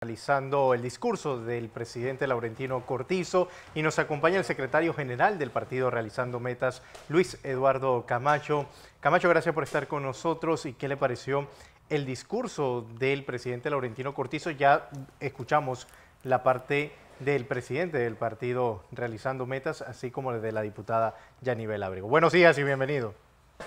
realizando el discurso del presidente Laurentino Cortizo y nos acompaña el secretario general del partido Realizando Metas, Luis Eduardo Camacho. Camacho, gracias por estar con nosotros y qué le pareció el discurso del presidente Laurentino Cortizo. Ya escuchamos la parte del presidente del partido Realizando Metas, así como de la diputada Yanibel Abrego. Buenos días y bienvenido.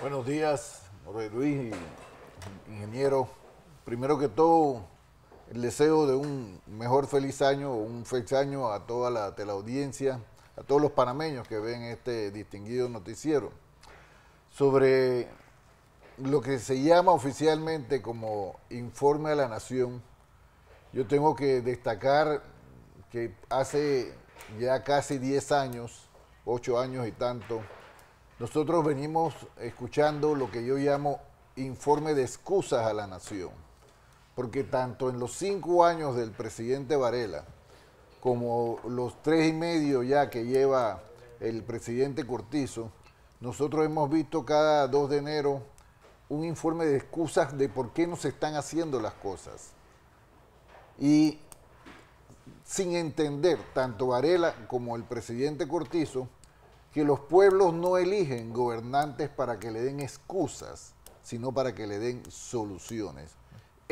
Buenos días, Luis, ingeniero. Primero que todo, el deseo de un mejor feliz año, un feliz año a toda la audiencia, a todos los panameños que ven este distinguido noticiero. Sobre lo que se llama oficialmente como informe a la nación, yo tengo que destacar que hace ya casi 10 años, 8 años y tanto, nosotros venimos escuchando lo que yo llamo informe de excusas a la nación porque tanto en los cinco años del presidente Varela como los tres y medio ya que lleva el presidente Cortizo, nosotros hemos visto cada 2 de enero un informe de excusas de por qué no se están haciendo las cosas. Y sin entender, tanto Varela como el presidente Cortizo, que los pueblos no eligen gobernantes para que le den excusas, sino para que le den soluciones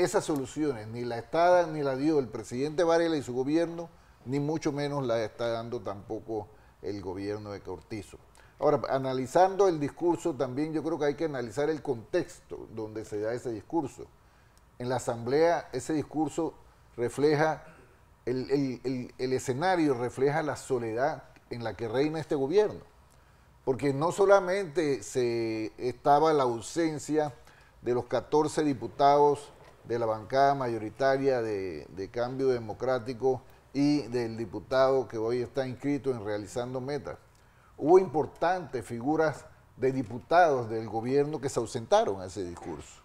esas soluciones ni la está ni la dio el presidente Varela y su gobierno, ni mucho menos la está dando tampoco el gobierno de Cortizo. Ahora, analizando el discurso, también yo creo que hay que analizar el contexto donde se da ese discurso. En la Asamblea ese discurso refleja, el, escenario refleja la soledad en la que reina este gobierno. Porque no solamente se estaba la ausencia de los 14 diputados de la bancada mayoritaria de, Cambio Democrático y del diputado que hoy está inscrito en Realizando Metas. Hubo importantes figuras de diputados del gobierno que se ausentaron a ese discurso.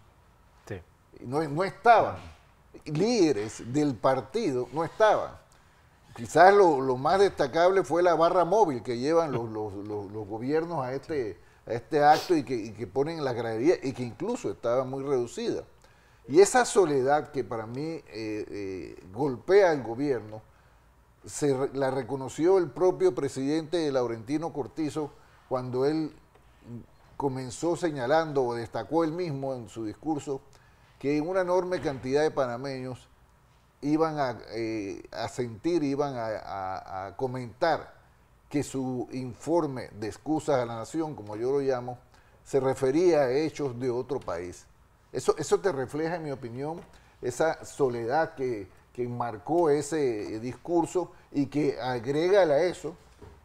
No, no estaban. Líderes del partido no estaban. Quizás lo, más destacable fue la barra móvil que llevan los, gobiernos a este, este acto y que, que ponen en la gradería y que incluso estaba muy reducida. Y esa soledad que para mí eh, eh, golpea al gobierno, se la reconoció el propio presidente Laurentino Cortizo cuando él comenzó señalando o destacó él mismo en su discurso que una enorme cantidad de panameños iban a, eh, sentir, iban a, comentar que su informe de excusas a la nación, como yo lo llamo, se refería a hechos de otro país. Eso, te refleja, en mi opinión, esa soledad que, que marcó ese discurso y que agrega a eso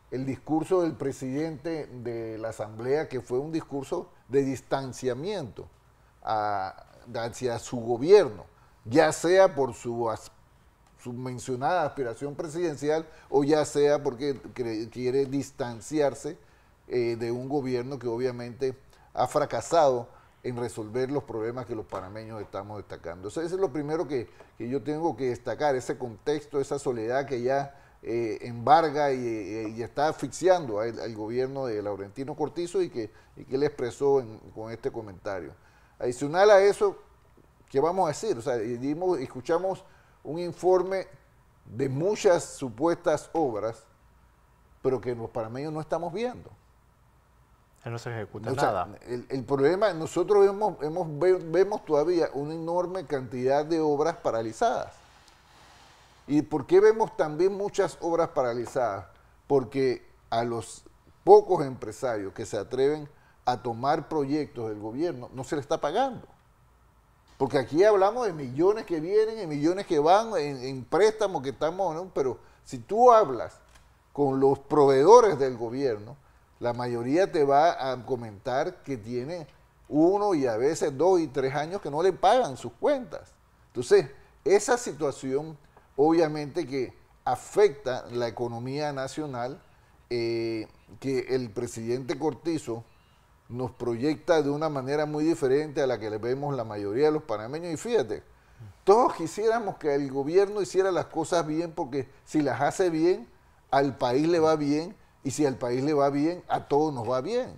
el discurso del presidente de la Asamblea, que fue un discurso de distanciamiento hacia su gobierno, ya sea por su, mencionada aspiración presidencial o ya sea porque quiere distanciarse eh, de un gobierno que obviamente ha fracasado en resolver los problemas que los panameños estamos destacando. Eso, es lo primero que, yo tengo que destacar, ese contexto, esa soledad que ya eh, embarga y, está asfixiando al, gobierno de Laurentino Cortizo y que, que él expresó con este comentario. Adicional a eso, ¿qué vamos a decir? O sea, escuchamos un informe de muchas supuestas obras, pero que los panameños no estamos viendo. No se ejecuta nada. El, problema, nosotros vemos, hemos, vemos todavía una enorme cantidad de obras paralizadas. ¿Y por qué vemos también muchas obras paralizadas? Porque a los pocos empresarios que se atreven a tomar proyectos del gobierno no se les está pagando. Porque aquí hablamos de millones que vienen, y millones que van, en, préstamos que estamos, pero si tú hablas con los proveedores del gobierno, la mayoría te va a comentar que tiene uno y a veces dos y tres años que no le pagan sus cuentas. Entonces, esa situación obviamente que afecta la economía nacional, eh, que el presidente Cortizo nos proyecta de una manera muy diferente a la que le vemos la mayoría de los panameños. Y fíjate, todos quisiéramos que el gobierno hiciera las cosas bien porque si las hace bien, al país le va bien y si al país le va bien, a todos nos va bien.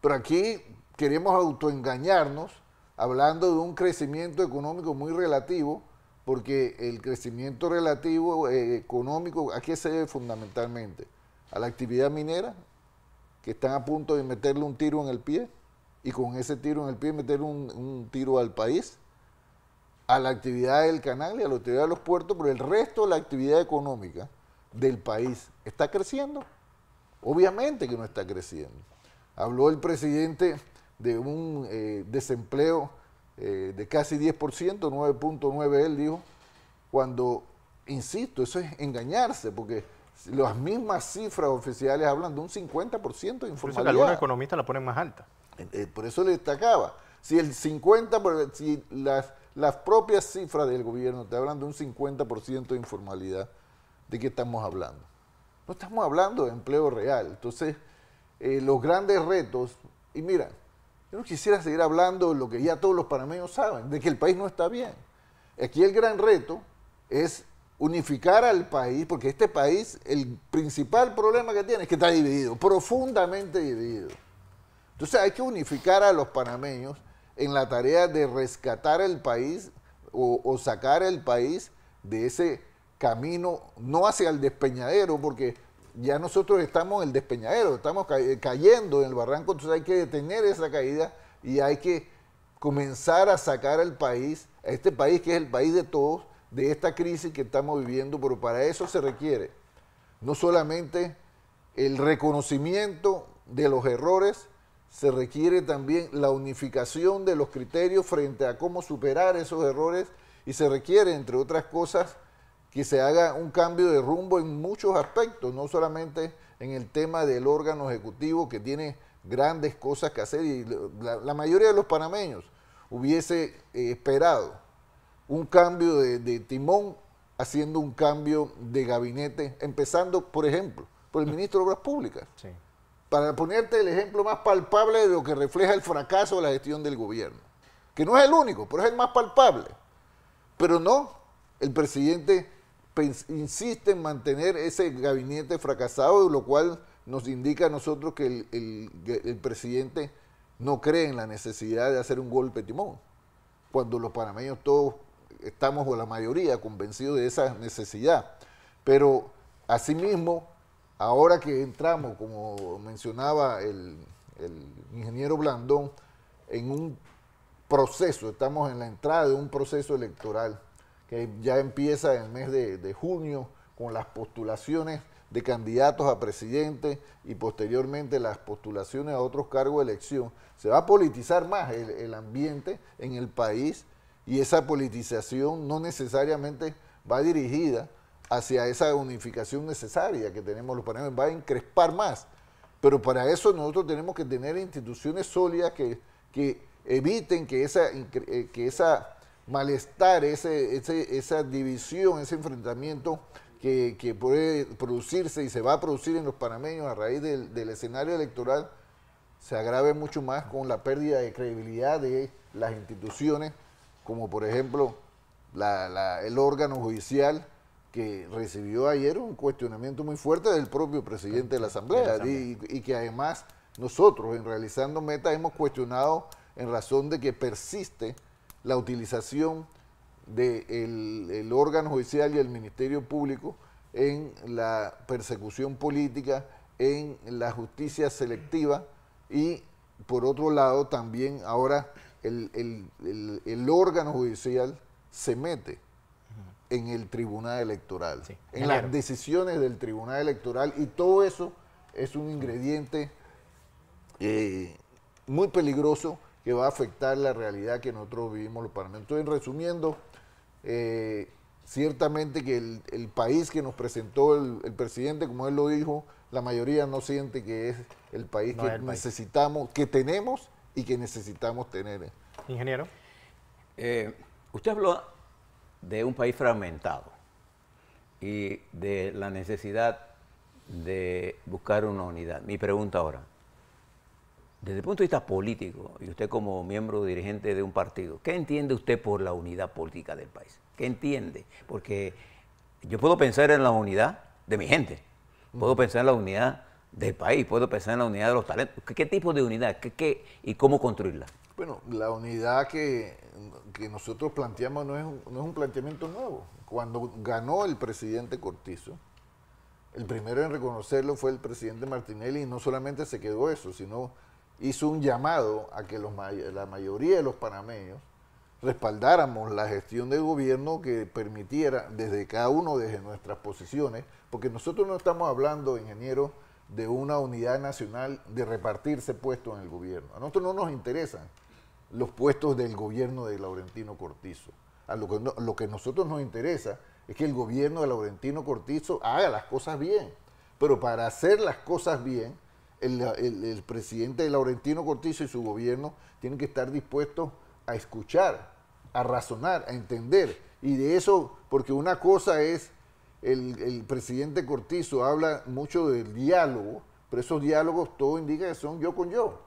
Pero aquí queremos autoengañarnos hablando de un crecimiento económico muy relativo, porque el crecimiento relativo eh, económico, ¿a qué se debe fundamentalmente? A la actividad minera, que están a punto de meterle un tiro en el pie, y con ese tiro en el pie meter un, un tiro al país, a la actividad del canal y a la actividad de los puertos, pero el resto de la actividad económica del país está creciendo. Obviamente que no está creciendo. Habló el presidente de un eh, desempleo eh, de casi 10%, 9.9 él dijo, cuando, insisto, eso es engañarse, porque las mismas cifras oficiales hablan de un 50% de informalidad. Por eso economistas la ponen más alta. Eh, por eso le destacaba. Si el 50%, si las, las propias cifras del gobierno te hablan de un 50% de informalidad, ¿de qué estamos hablando? no estamos hablando de empleo real. Entonces, eh, los grandes retos, y mira, yo no quisiera seguir hablando de lo que ya todos los panameños saben, de que el país no está bien. Aquí el gran reto es unificar al país, porque este país, el principal problema que tiene es que está dividido, profundamente dividido. Entonces hay que unificar a los panameños en la tarea de rescatar el país o, o sacar el país de ese camino, no hacia el despeñadero, porque ya nosotros estamos en el despeñadero, estamos eh, cayendo en el barranco, entonces hay que detener esa caída y hay que comenzar a sacar al país, a este país que es el país de todos, de esta crisis que estamos viviendo, pero para eso se requiere no solamente el reconocimiento de los errores, se requiere también la unificación de los criterios frente a cómo superar esos errores y se requiere, entre otras cosas, que se haga un cambio de rumbo en muchos aspectos, no solamente en el tema del órgano ejecutivo que tiene grandes cosas que hacer y la, mayoría de los panameños hubiese eh, esperado un cambio de, timón haciendo un cambio de gabinete, empezando, por ejemplo, por el ministro de Obras Públicas. Para ponerte el ejemplo más palpable de lo que refleja el fracaso de la gestión del gobierno, que no es el único, pero es el más palpable. Pero no, el presidente insiste en mantener ese gabinete fracasado, lo cual nos indica a nosotros que el, presidente no cree en la necesidad de hacer un golpe timón, cuando los panameños todos estamos, o la mayoría, convencidos de esa necesidad. Pero asimismo, ahora que entramos, como mencionaba el, el ingeniero Blandón, en un proceso, estamos en la entrada de un proceso electoral ya empieza en el mes de, junio con las postulaciones de candidatos a presidente y posteriormente las postulaciones a otros cargos de elección, se va a politizar más el, ambiente en el país y esa politización no necesariamente va dirigida hacia esa unificación necesaria que tenemos los paneles, va a encrespar más. Pero para eso nosotros tenemos que tener instituciones sólidas que, eviten que esa, eh, que esa malestar, ese, esa división, ese enfrentamiento que, puede producirse y se va a producir en los panameños a raíz del, escenario electoral, se agrave mucho más con la pérdida de credibilidad de las instituciones, como por ejemplo el órgano judicial que recibió ayer un cuestionamiento muy fuerte del propio presidente de la Asamblea, Y, que además nosotros en realizando metas hemos cuestionado en razón de que persiste la utilización del órgano judicial y el Ministerio Público en la persecución política, en la justicia selectiva y por otro lado también ahora el, órgano judicial se mete en el tribunal electoral, en las decisiones del tribunal electoral y todo eso es un ingrediente eh, muy peligroso que va a afectar la realidad que nosotros vivimos los parlamentos. Entonces, resumiendo, eh, ciertamente que el, país que nos presentó el, presidente, como él lo dijo, la mayoría no siente que es el país que necesitamos, que tenemos y que necesitamos tener. Ingeniero. Eh, usted habló de un país fragmentado y de la necesidad de buscar una unidad. Mi pregunta ahora, desde el punto de vista político, y usted como miembro dirigente de un partido, ¿qué entiende usted por la unidad política del país? ¿Qué entiende? Porque yo puedo pensar en la unidad de mi gente, puedo pensar en la unidad del país, puedo pensar en la unidad de los talentos. ¿Qué, tipo de unidad ¿Qué, y cómo construirla? Bueno, la unidad que, nosotros planteamos no es, no es un planteamiento nuevo. Cuando ganó el presidente Cortizo, el primero en reconocerlo fue el presidente Martinelli y no solamente se quedó eso, sino hizo un llamado a que la mayoría de los panameños respaldáramos la gestión del gobierno que permitiera desde cada uno, desde nuestras posiciones, porque nosotros no estamos hablando, ingenieros, de una unidad nacional de repartirse puestos en el gobierno. A nosotros no nos interesan los puestos del gobierno de Laurentino Cortizo. A lo que, a lo que nosotros nos interesa es que el gobierno de Laurentino Cortizo haga las cosas bien. Pero para hacer las cosas bien, el, presidente Laurentino Cortizo y su gobierno tienen que estar dispuestos a escuchar, a razonar, a entender. Y de eso, porque una cosa es, el, presidente Cortizo habla mucho del diálogo, pero esos diálogos todo indica que son yo con yo.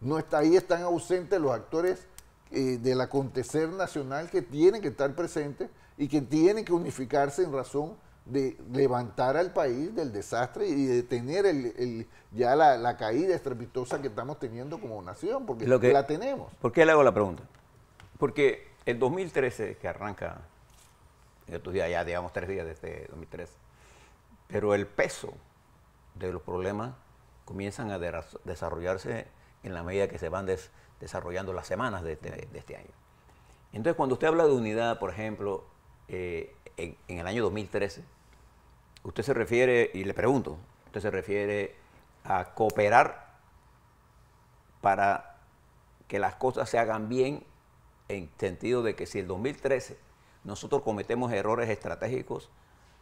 No está, ahí están ausentes los actores eh, del acontecer nacional que tienen que estar presentes y que tienen que unificarse en razón de levantar al país del desastre y de tener el, ya la, caída estrepitosa que estamos teniendo como nación, porque Lo la tenemos. ¿Por qué le hago la pregunta? Porque el 2013, que arranca estos días, ya digamos tres días desde 2013, este pero el peso de los problemas comienzan a desarrollarse en la medida que se van desarrollando las semanas de este, de este año. Entonces, cuando usted habla de unidad, por ejemplo, eh, en, el año 2013, usted se refiere, y le pregunto, usted se refiere a cooperar para que las cosas se hagan bien en sentido de que si el 2013 nosotros cometemos errores estratégicos,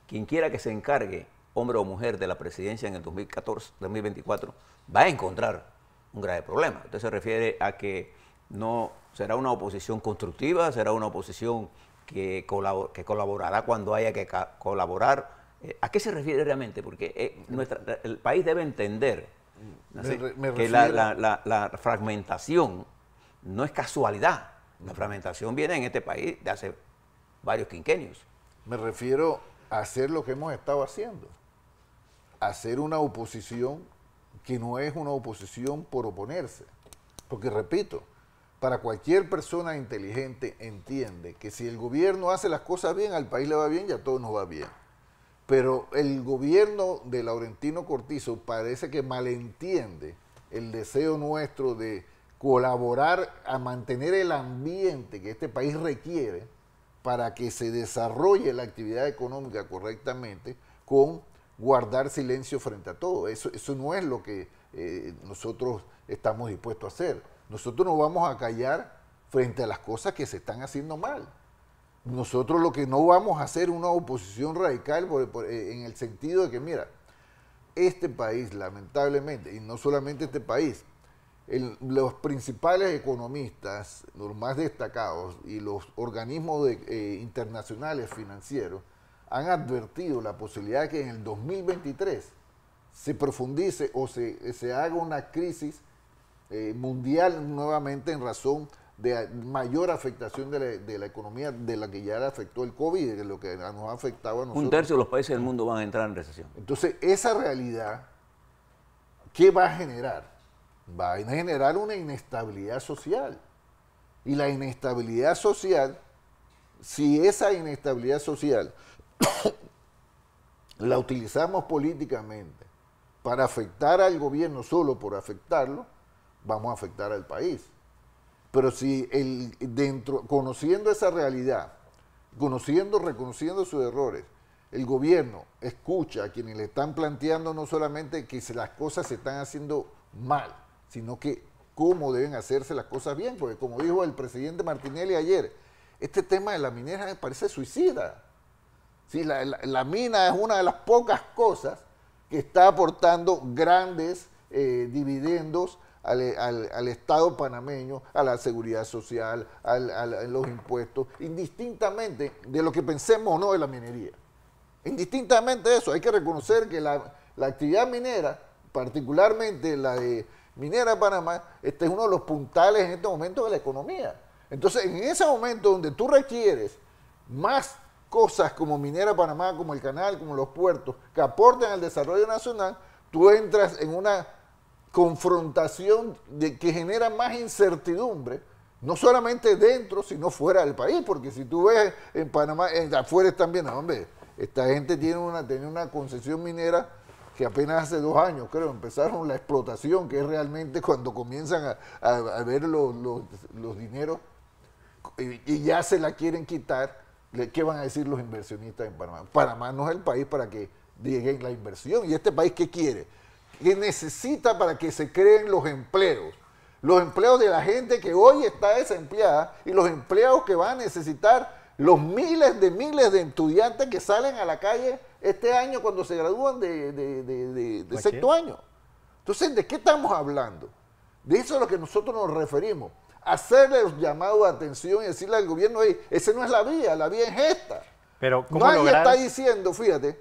quien quiera que se encargue, hombre o mujer, de la presidencia en el 2014, 2024, va a encontrar un grave problema. Usted se refiere a que no será una oposición constructiva, será una oposición que, colaborará cuando haya que colaborar. Eh, ¿A qué se refiere realmente? Porque eh, el país debe entender mm. que la, fragmentación no es casualidad. La mm. fragmentación viene en este país de hace varios quinquenios. Me refiero a hacer lo que hemos estado haciendo, hacer una oposición que no es una oposición por oponerse. Porque repito, para cualquier persona inteligente entiende que si el gobierno hace las cosas bien, al país le va bien y a todos nos va bien. Pero el gobierno de Laurentino Cortizo parece que malentiende el deseo nuestro de colaborar a mantener el ambiente que este país requiere para que se desarrolle la actividad económica correctamente con guardar silencio frente a todo. Eso, no es lo que eh, nosotros estamos dispuestos a hacer. Nosotros no vamos a callar frente a las cosas que se están haciendo mal. Nosotros lo que no vamos a hacer una oposición radical eh, en el sentido de que, mira, este país, lamentablemente, y no solamente este país, los principales economistas, los más destacados, y los organismos eh, internacionales financieros han advertido la posibilidad de que en el 2023 se profundice o se, se haga una crisis eh, mundial nuevamente en razón de mayor afectación de la, economía de la que ya le afectó el COVID, de lo que nos ha afectado a nosotros. Un tercio de los países del mundo van a entrar en recesión. Entonces, esa realidad, ¿qué va a generar? Va a generar una inestabilidad social. Y la inestabilidad social, si esa inestabilidad social la utilizamos políticamente para afectar al gobierno solo por afectarlo, vamos a afectar al país. Pero si el, dentro, conociendo esa realidad, conociendo, reconociendo sus errores, el gobierno escucha a quienes le están planteando no solamente que las cosas se están haciendo mal, sino que cómo deben hacerse las cosas bien, porque como dijo el presidente Martinelli ayer, este tema de la minera me parece suicida. la, mina es una de las pocas cosas que está aportando grandes eh, dividendos al, Estado panameño, a la seguridad social, a los impuestos, indistintamente de lo que pensemos o no de la minería. Indistintamente de eso, hay que reconocer que la, la, actividad minera, particularmente la de Minera Panamá, este es uno de los puntales en este momento de la economía. Entonces, en ese momento donde tú requieres más cosas como Minera Panamá, como el canal, como los puertos, que aporten al desarrollo nacional, tú entras en una confrontación de, que genera más incertidumbre, no solamente dentro, sino fuera del país, porque si tú ves en Panamá, en, afuera también, bien, hombre, esta gente tiene una, tiene una concesión minera que apenas hace dos años, creo, empezaron la explotación, que es realmente cuando comienzan a, ver los, los, dineros y, ya se la quieren quitar, ¿qué van a decir los inversionistas en Panamá? Panamá no es el país para que lleguen la inversión. ¿Y este país qué quiere? que necesita para que se creen los empleos. Los empleos de la gente que hoy está desempleada y los empleos que van a necesitar los miles de miles de estudiantes que salen a la calle este año cuando se gradúan de, sexto año. Entonces, ¿de qué estamos hablando? De eso es a lo que nosotros nos referimos. Hacerle llamado llamado de atención y decirle al gobierno, esa no es la vía, la vía es esta. Pero, ¿cómo Nadie está diciendo, fíjate,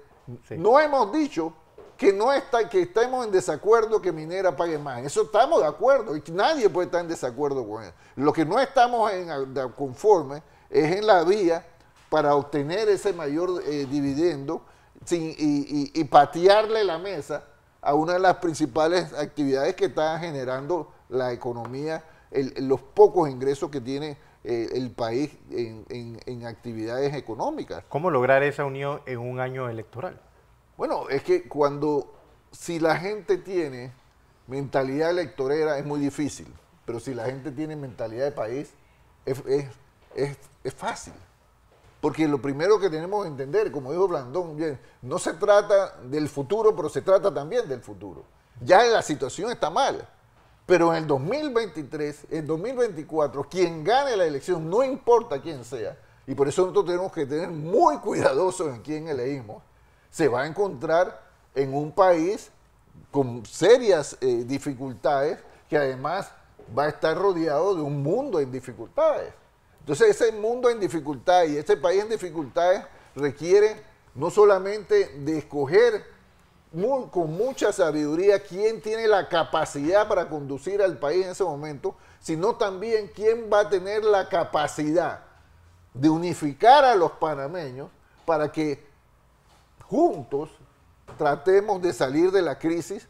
no hemos dicho que no está, que estemos en desacuerdo que Minera pague más. eso estamos de acuerdo y nadie puede estar en desacuerdo con eso. Lo que no estamos en, conforme es en la vía para obtener ese mayor eh, dividendo sin, y, patearle la mesa a una de las principales actividades que está generando la economía, el, los pocos ingresos que tiene eh, el país en actividades económicas. ¿Cómo lograr esa unión en un año electoral? Bueno, es que cuando, si la gente tiene mentalidad electorera es muy difícil, pero si la gente tiene mentalidad de país es, fácil. Porque lo primero que tenemos que entender, como dijo Blandón, bien, no se trata del futuro, pero se trata también del futuro. Ya la situación está mal. Pero en el 2023, en 2024, quien gane la elección, no importa quién sea, y por eso nosotros tenemos que tener muy cuidadosos en quién elegimos, se va a encontrar en un país con serias eh, dificultades que además va a estar rodeado de un mundo en dificultades. Entonces ese mundo en dificultades y ese país en dificultades requiere no solamente de escoger con mucha sabiduría quién tiene la capacidad para conducir al país en ese momento, sino también quién va a tener la capacidad de unificar a los panameños para que juntos tratemos de salir de la crisis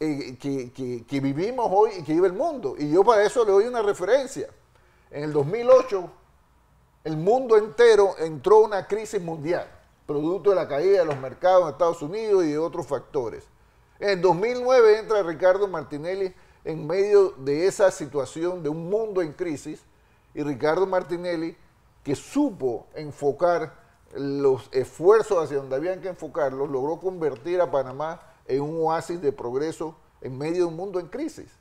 eh, que, que, vivimos hoy y que vive el mundo. Y yo para eso le doy una referencia. En el 2008, el mundo entero entró en una crisis mundial, producto de la caída de los mercados en Estados Unidos y de otros factores. En el 2009 entra Ricardo Martinelli en medio de esa situación de un mundo en crisis y Ricardo Martinelli que supo enfocar los esfuerzos hacia donde habían que enfocarlos, logró convertir a Panamá en un oasis de progreso en medio de un mundo en crisis.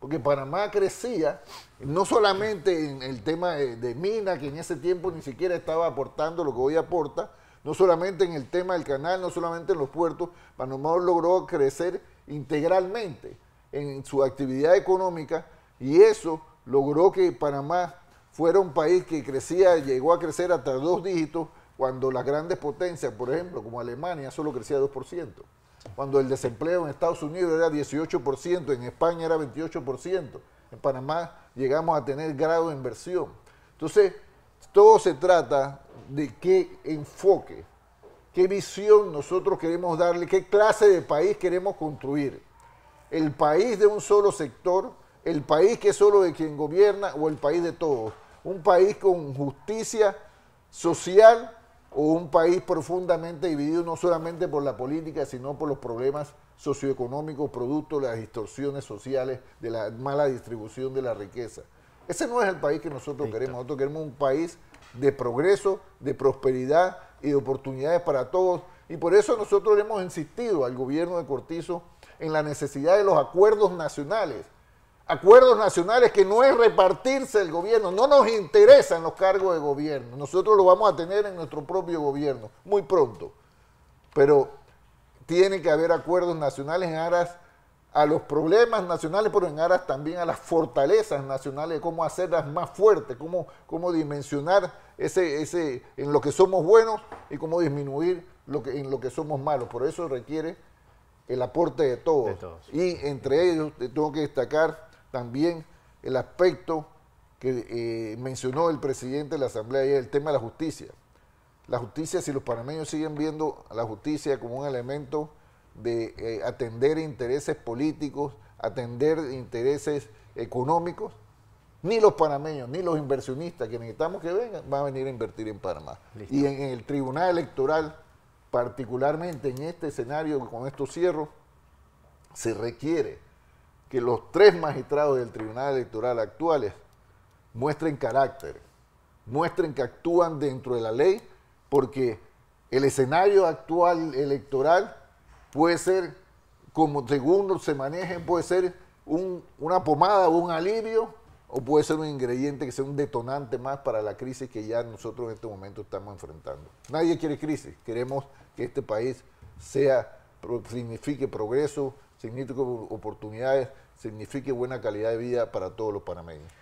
Porque Panamá crecía no solamente en el tema de, mina, que en ese tiempo ni siquiera estaba aportando lo que hoy aporta, no solamente en el tema del canal, no solamente en los puertos, Panamá logró crecer integralmente en su actividad económica y eso logró que Panamá fuera un país que crecía, llegó a crecer hasta dos dígitos cuando las grandes potencias, por ejemplo, como Alemania, solo crecía 2%, cuando el desempleo en Estados Unidos era 18%, en España era 28%, en Panamá llegamos a tener grado de inversión. Entonces, todo se trata de qué enfoque, qué visión nosotros queremos darle, qué clase de país queremos construir. El país de un solo sector, el país que es solo de quien gobierna o el país de todos. Un país con justicia social un país profundamente dividido no solamente por la política, sino por los problemas socioeconómicos, producto de las distorsiones sociales, de la mala distribución de la riqueza. Ese no es el país que nosotros queremos. Nosotros queremos un país de progreso, de prosperidad y de oportunidades para todos. Y por eso nosotros hemos insistido al gobierno de Cortizo en la necesidad de los acuerdos nacionales acuerdos nacionales que no es repartirse el gobierno, no nos interesan los cargos de gobierno, nosotros lo vamos a tener en nuestro propio gobierno muy pronto, pero tiene que haber acuerdos nacionales en aras a los problemas nacionales, pero en aras también a las fortalezas nacionales, cómo hacerlas más fuertes, cómo, cómo dimensionar ese, ese, en lo que somos buenos y cómo disminuir lo que, en lo que somos malos. Por eso requiere el aporte de todos. De todos. Y entre ellos tengo que destacar también el aspecto que eh, mencionó el presidente de la Asamblea ayer, el tema de la justicia. La justicia, si los panameños siguen viendo a la justicia como un elemento de eh, atender intereses políticos, atender intereses económicos, ni los panameños, ni los inversionistas que necesitamos que vengan, van a venir a invertir en Panamá. Y en, el Tribunal Electoral, particularmente en este escenario, con estos cierros, se requiere que los tres magistrados del Tribunal Electoral actuales muestren carácter, muestren que actúan dentro de la ley, porque el escenario actual electoral puede ser, como según se manejen, puede ser una pomada o un alivio, o puede ser un ingrediente que sea un detonante más para la crisis que ya nosotros en este momento estamos enfrentando. Nadie quiere crisis, queremos que este país sea signifique progreso, signifique oportunidades, signifique buena calidad de vida para todos los panameños.